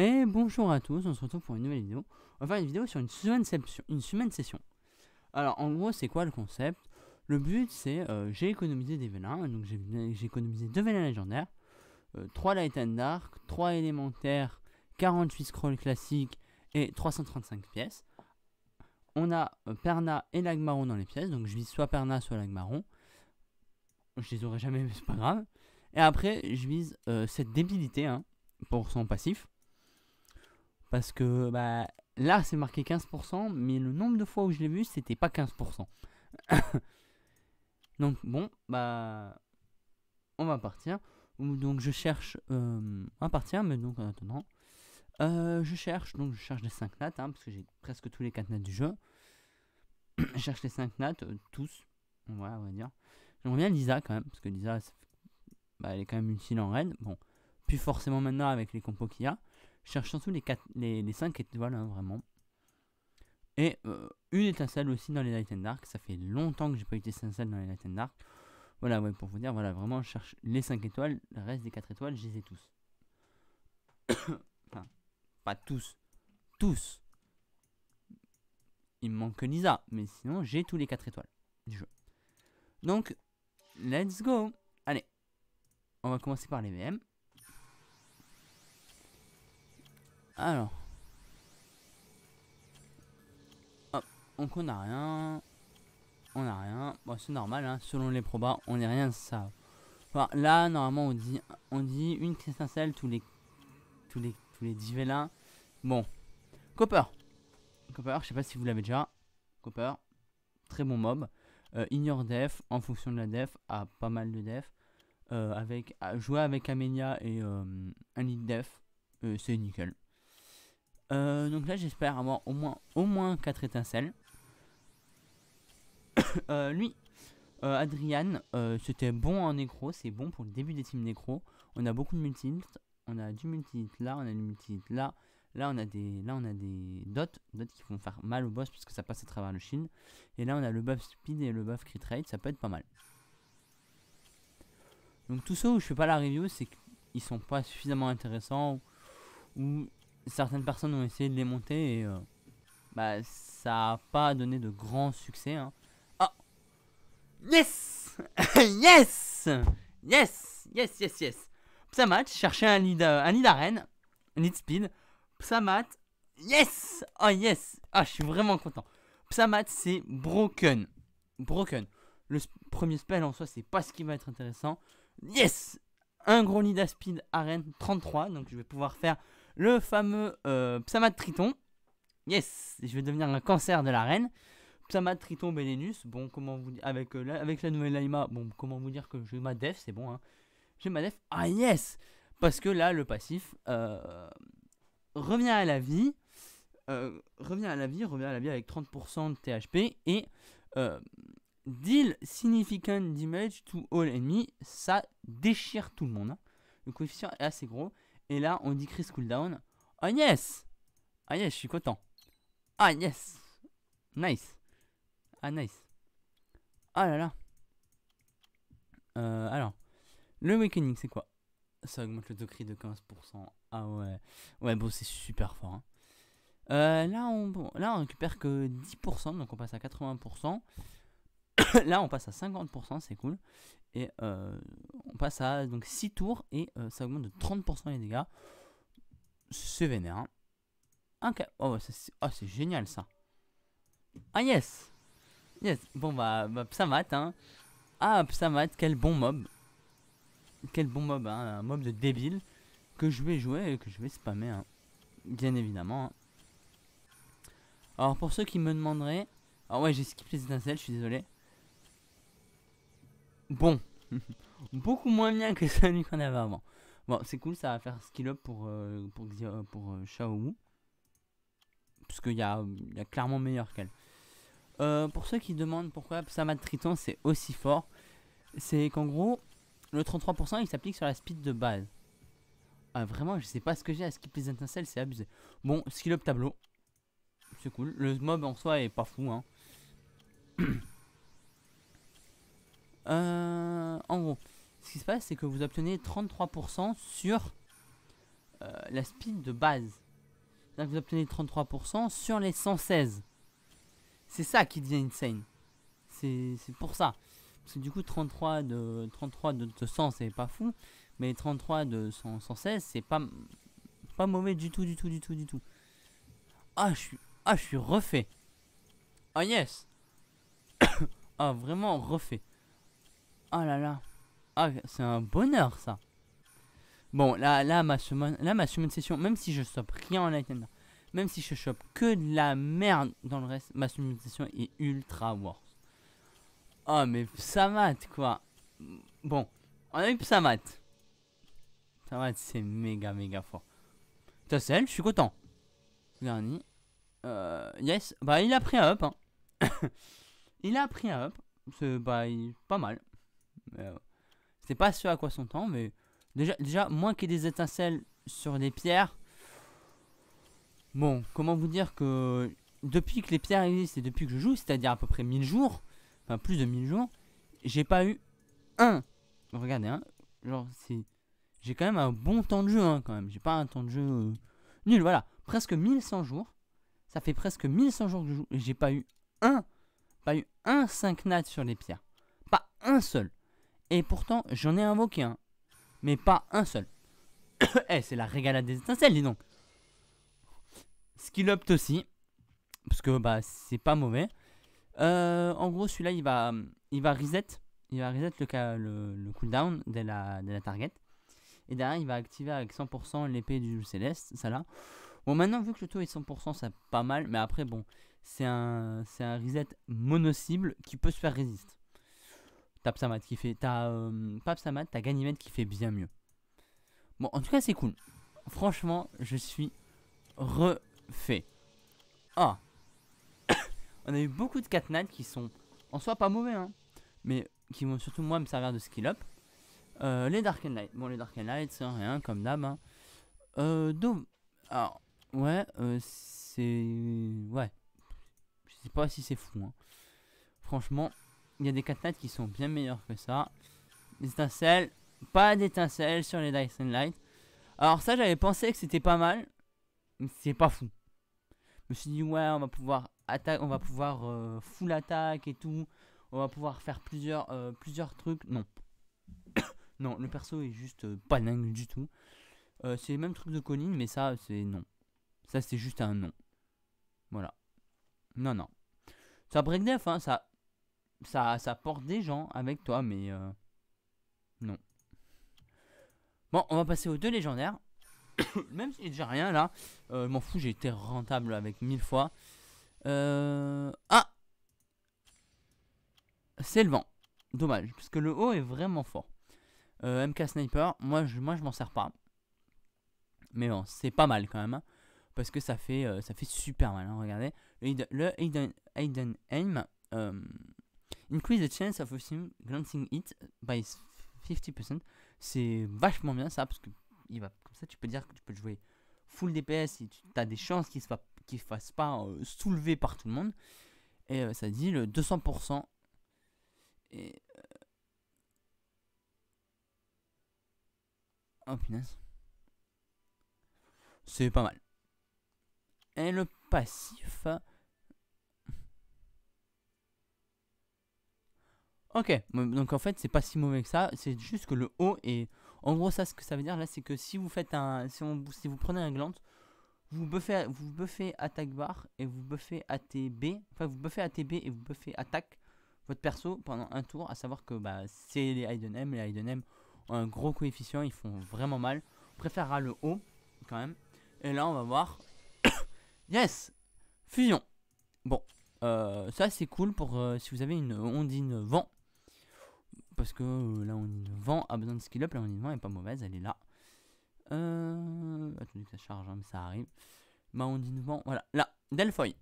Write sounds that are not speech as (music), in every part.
Et bonjour à tous, on se retrouve pour une nouvelle vidéo. On va faire une vidéo sur une semaine session. Une semaine session. Alors en gros, c'est quoi le concept Le but c'est euh, j'ai économisé des vélins, donc j'ai économisé 2 vélins légendaires, 3 euh, light and dark, 3 élémentaires, 48 scrolls classiques et 335 pièces. On a euh, Perna et Lagmaron dans les pièces, donc je vise soit Perna soit Lagmaron. Je les aurais jamais, mais c'est pas grave. Et après, je vise cette débilité hein, pour son passif parce que bah, là, c'est marqué 15%, mais le nombre de fois où je l'ai vu, c'était pas 15%. (coughs) donc, bon, bah. On va partir. Donc, je cherche. Euh, on va partir, mais donc, en attendant. Euh, je cherche, donc je cherche les 5 nattes, parce que j'ai presque tous les 4 nattes du jeu. (coughs) je cherche les 5 nattes, euh, tous. on va dire. Lisa quand même, parce que Lisa, bah, elle est quand même utile en raid. Bon, plus forcément maintenant avec les compos qu'il y a. Je cherche surtout les, les, 5 étoiles, hein, vraiment. Et euh, une étincelle aussi dans les Light and Dark. Ça fait longtemps que j'ai pas eu d'étincelle dans les Light and Dark. Voilà, pour vous dire, voilà, vraiment, je cherche les 5 étoiles. Le reste des 4 étoiles, je les ai tous. (coughs) enfin, pas tous. Tous. Il me manque que Lisa. Mais sinon, j'ai tous les 4 étoiles du jeu. Donc, let's go. Allez, on va commencer par les VM. Alors. Hop, on n'a rien. On a rien. Bon, c'est normal, hein. selon les probas, on n'est rien ça. là, normalement, on dit, on dit une cristincelle tous les, tous les, tous les 10 vélins. Bon. Copper. Copper, je sais pas si vous l'avez déjà. Copper. Très bon mob. Euh, ignore def en fonction de la def A pas mal de def. Euh, avec, jouer avec Amelia et euh, un lead def, c'est nickel. Euh, donc là, j'espère avoir au moins, au moins 4 étincelles. (coughs) Euh, lui, euh, Adrian, c'était bon en nécro, c'est bon pour le début des teams nécro. On a beaucoup de multi on a du multi là, on a du multi là. Là, on a des, là, on a des dots, dots qui vont faire mal au boss puisque ça passe à travers le shield. Et là, on a le buff speed et le buff crit rate, ça peut être pas mal. Donc tout ça où je fais pas la review, c'est qu'ils sont pas suffisamment intéressants ou certaines personnes ont essayé de les monter et euh, bah, ça n'a pas donné de grand succès. Oh, Yes (laughs) Yes Yes Yes, yes, yes Psamat, chercher un lead, euh, un lead arène, un speed. Psamat, yes Oh yes Ah, je suis vraiment content. Psamat, c'est broken. Broken. Le premier spell en soi, c'est pas ce qui va être intéressant. Yes Un gros lead à speed arène 33, donc je vais pouvoir faire le fameux euh, Triton. Yes, je vais devenir un cancer de la reine. Psamat Triton Belenus, bon, comment vous avec, euh, avec la nouvelle Laïma, bon, comment vous dire que j'ai ma def, c'est bon, hein. J'ai ma def, ah yes Parce que là, le passif euh, revient à la vie, euh, revient à la vie, revient à la vie avec 30% de THP et deal significant damage to all enemy, ça déchire tout le monde. Hein. Le coefficient est assez gros. Et là, on dit Chris cooldown. Oh yes Ah yes, je suis content. Ah yes Nice Ah nice Ah là là euh, Alors, le Awakening, c'est quoi Ça augmente le taux de 15%. Ah ouais. Ouais, bon, c'est super fort. Hein. Euh, là, on, là, on récupère que 10%, donc on passe à 80%. (coughs) là, on passe à 50%, c'est cool. Et euh, on passe à donc 6 tours et euh, ça augmente de 30% les dégâts. C'est vénère. Hein. Oh, oh, c'est génial ça. Ah yes Yes Bon bah, ça bah, Psamat hein. Ah Psamat, quel bon mob. Quel bon mob, hein. un mob de débile que je vais jouer et que je vais spammer. Hein. Bien évidemment. Hein. Alors pour ceux qui me demanderaient... Ah ouais j'ai skippé les étincelles, je suis désolé. Bon, (laughs) beaucoup moins bien que celui qu'on avait avant. Bon, c'est cool, ça va faire skill up pour, xiao euh, pour, pour, euh, Parce qu'il y a, y a clairement meilleur qu'elle. Euh, pour ceux qui demandent pourquoi samad Triton c'est aussi fort, c'est qu'en gros, le 33% il s'applique sur la speed de base. Ah, vraiment, je sais pas ce que j'ai à skip les étincelles, c'est abusé. Bon, skill up tableau. C'est cool. Le mob en soi est pas fou, hein. (clears throat) Euh, en gros, ce qui se passe, c'est que vous obtenez 33% sur euh, la speed de base. vous obtenez 33% sur les 116. C'est ça qui devient insane. C'est pour ça. Parce que du coup, 33 de, 33 de, 100, c'est pas fou. Mais 33 de 116, c'est pas, pas mauvais du tout, du tout, du tout, du tout. Ah, je suis, ah, je suis refait. Ah, yes. (coughs) ah, vraiment refait. Oh là là. Ah, c'est un bonheur ça. Bon, là, ma semaine, là, ma session, même si je chope rien en item, même si je chope que de la merde dans le reste, ma semaine session est ultra worth. Ah, oh, mais ça mate quoi. Bon, on a eu Psamat. Psamat, c'est méga méga fort. Tassel, je suis content. Garni euh, yes, bah il a pris un up. Hein. (coughs) il a pris un up. C'est bah, pas mal. Euh, c'est pas sûr à quoi son temps, mais déjà, déjà moins qu'il y ait des étincelles sur les pierres. Bon, comment vous dire que depuis que les pierres existent et depuis que je joue, c'est-à-dire à peu près 1000 jours, enfin plus de 1000 jours, j'ai pas eu un. Regardez, hein, genre si J'ai quand même un bon temps de jeu, hein, quand même. J'ai pas un temps de jeu euh, nul, voilà. Presque 1100 jours. Ça fait presque 1100 jours que je joue et j'ai pas eu un. Pas eu un 5 nat sur les pierres. Pas un seul. Et pourtant, j'en ai invoqué un. Mais pas un seul. (coughs) Eh, c'est la régalade des étincelles, dis donc. Skill opte aussi. Parce que bah c'est pas mauvais. Euh, en gros, celui-là, il va, il va reset. Il va reset le, cooldown de la, de la target. Et derrière, il va activer avec 100% l'épée du céleste, ça là. Bon, maintenant, vu que le taux est 100%, c'est pas mal. Mais après, bon, c'est un, un reset mono-cible qui peut se faire résister T'as Psamat qui fait. T'as. Euh, pas Psamat, t'as qui fait bien mieux. Bon, en tout cas, c'est cool. Franchement, je suis refait. Ah (coughs) On a eu beaucoup de catenades qui sont en soi pas mauvais, hein. Mais qui vont surtout, moi, me servir de skill up. Euh, les Dark and Light. Bon, les Dark and Light, c'est hein, rien, comme d'hab. Hein. Euh, alors, ouais, c'est. Ouais. Je sais pas si c'est fou, hein. Franchement, il y a des katanes qui sont bien meilleurs que ça. Des étincelles, pas d'étincelles sur les Dyson Light. Alors ça, j'avais pensé que c'était pas mal, mais c'est pas fou. Je me suis dit, ouais, on va pouvoir, on va pouvoir euh, full attaque et tout. On va pouvoir faire plusieurs, euh, plusieurs trucs. Non. (coughs) non, le perso est juste euh, pas dingue du tout. c'est le mêmes trucs de Colline, mais ça, c'est non. Ça, c'est juste un non. Voilà. Non, non. Ça break hein, ça ça, ça porte des gens avec toi, mais euh, non. Bon, on va passer aux deux légendaires. (coughs) Même si j'ai déjà rien là, euh, m'en fous, j'ai été rentable avec mille fois. Euh, ah C'est le vent. Dommage, parce que le haut est vraiment fort. Euh, MK Sniper, moi je, moi, je m'en sers pas. Mais bon, c'est pas mal quand même. Hein, parce que ça fait, euh, ça fait super mal. Hein, regardez, le Aiden Aim, Increase the chance of glancing it by 50%. C'est vachement bien ça, parce que il va, comme ça tu peux dire que tu peux jouer full DPS et tu as des chances qu'il se, qu'il fasse pas euh, soulever par tout le monde. Et euh, ça dit le 200%. Et. Euh, oh punaise. C'est pas mal. Et le passif. Ok, donc en fait c'est pas si mauvais que ça, c'est juste que le haut est... En gros ça ce que ça veut dire là c'est que si vous faites un... Si, on... si vous prenez un gland, vous buffez, vous buffez attaque bar et vous buffez ATB, enfin vous buffez ATB et vous buffez attaque votre perso pendant un tour, à savoir que bah, c'est les M, les M ont un gros coefficient, ils font vraiment mal. On préférera le haut quand même. Et là on va voir... (coughs) yes Fusion Bon, euh, ça c'est cool pour euh, si vous avez une ondine vent parce que euh, là on y vend a ah, besoin de skill up, là on y vend elle est pas mauvaise, elle est là. Euh, attendez que ça charge, hein, mais ça arrive. Bah on dit vend, voilà, là, Delphoy.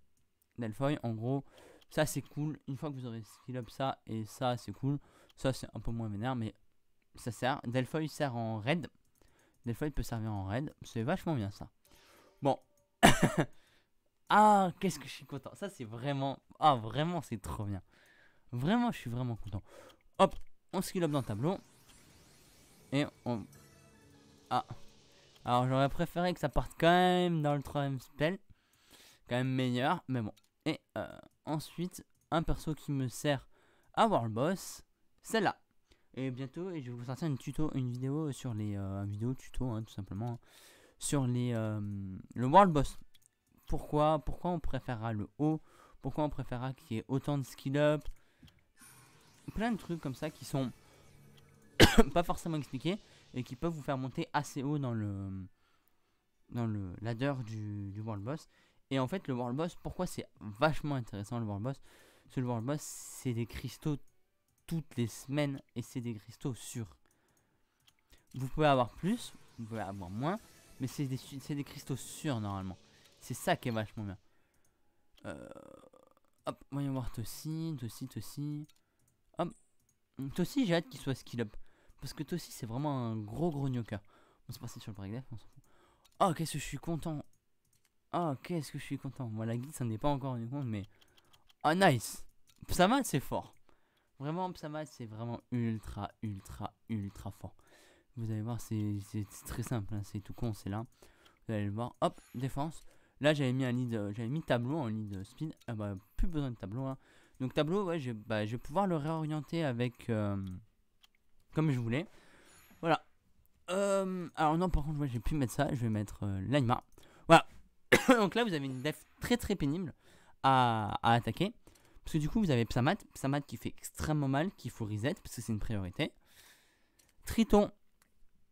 Delphoy en gros, ça c'est cool, une fois que vous aurez skill up ça et ça c'est cool, ça c'est un peu moins vénère mais ça sert. Delphoy sert en raid, Delphoy peut servir en raid, c'est vachement bien ça. Bon, (coughs) ah qu'est-ce que je suis content, ça c'est vraiment, ah vraiment c'est trop bien. Vraiment, je suis vraiment content. Hop, on skill up dans le tableau. Et on... Ah. Alors j'aurais préféré que ça parte quand même dans le troisième spell. Quand même meilleur, mais bon. Et euh, ensuite, un perso qui me sert à voir le boss, c'est là. Et bientôt, je vais vous sortir une, tuto, une vidéo sur les... Euh, un vidéo tuto, hein, tout simplement. sur les... Euh, le world boss. Pourquoi Pourquoi on préférera le haut Pourquoi on préférera qu'il y ait autant de skill up plein de trucs comme ça qui sont (coughs) pas forcément expliqués et qui peuvent vous faire monter assez haut dans le dans le ladder du, du world boss. Et en fait, le world boss, pourquoi c'est vachement intéressant le world boss Parce le world boss, c'est des cristaux toutes les semaines et c'est des cristaux sûrs. Vous pouvez avoir plus, vous pouvez avoir moins, mais c'est des, des, cristaux sûrs normalement. C'est ça qui est vachement bien. Euh, hop, voyons voir ceci, ceci, ceci Hop. Ah, mm, toi aussi, j'ai hâte qu'il soit skill up. Parce que toi aussi, c'est vraiment un gros gros gnocca. On se passé sur le break on s'en Oh, qu'est-ce que je suis content. Oh, qu'est-ce que je suis content. Moi, la guide, ça n'est pas encore une compte, mais. Oh, nice. Psamat, c'est fort. Vraiment, Psamat, c'est vraiment ultra, ultra, ultra fort. Vous allez voir, c'est très simple, hein. c'est tout con, c'est là. Vous allez le voir, hop, défense. Là, j'avais mis un lead, euh, j'avais mis tableau en lead speed. Ah bah, plus besoin de tableau, hein. Donc tableau, ouais, bah, je, vais pouvoir le réorienter avec euh, comme je voulais. Voilà. Euh, alors non, par contre, moi, j'ai pu mettre ça. Je vais mettre euh, l'anima. Voilà. (coughs) Donc là, vous avez une def très très pénible à, à, attaquer. Parce que du coup, vous avez Psamat. Psamat qui fait extrêmement mal, qu'il faut reset, parce que c'est une priorité. Triton.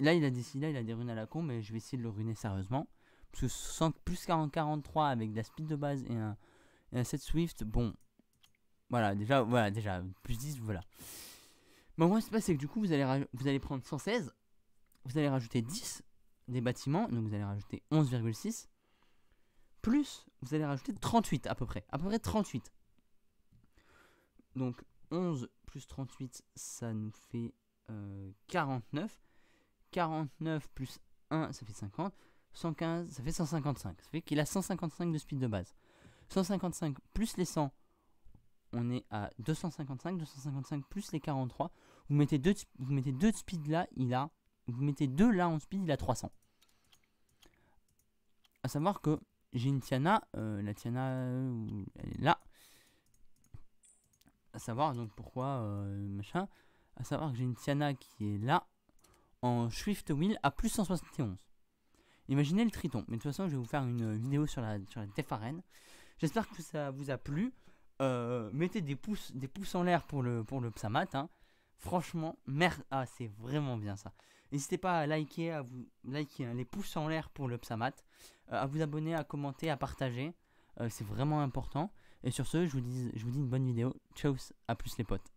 Là, il a des, là, il a des runes à la con, mais je vais essayer de le runer sérieusement. Parce que 60 plus 40-43 avec de la speed de base et un, et un set swift, bon, voilà, déjà, voilà, déjà, plus 10, voilà. Bon moi, ce qui se passe, c'est que du coup, vous allez, vous allez prendre 116, vous allez rajouter 10 des bâtiments, donc vous allez rajouter 11,6, plus vous allez rajouter 38 à peu près, à peu près 38. Donc 11 plus 38, ça nous fait 49. Euh, 49 plus 1, ça fait 50. 115, ça fait 155. Ça fait qu'il a 155 de speed de base. 155 plus les 100, on est à 255, 255 plus les 43. Vous mettez deux, vous mettez deux de speed là, il a. Vous mettez deux là en speed, il a 300. A savoir que j'ai une Tiana, euh, la Tiana, euh, elle est là. A savoir donc pourquoi, euh, machin. A savoir que j'ai une Tiana qui est là, en Swift Wheel à plus 171. Imaginez le triton, mais de toute façon je vais vous faire une vidéo sur la, sur J'espère que ça vous a plu. Euh, mettez des pouces, des pouces en l'air pour le, pour le psamat. Hein. Franchement, merde. Ah, c'est vraiment bien ça. N'hésitez pas à liker, à vous liker hein, les pouces en l'air pour le psamat, euh, à vous abonner, à commenter, à partager. Euh, c'est vraiment important. Et sur ce, je vous dis, je vous dis une bonne vidéo. Ciao, à plus les potes.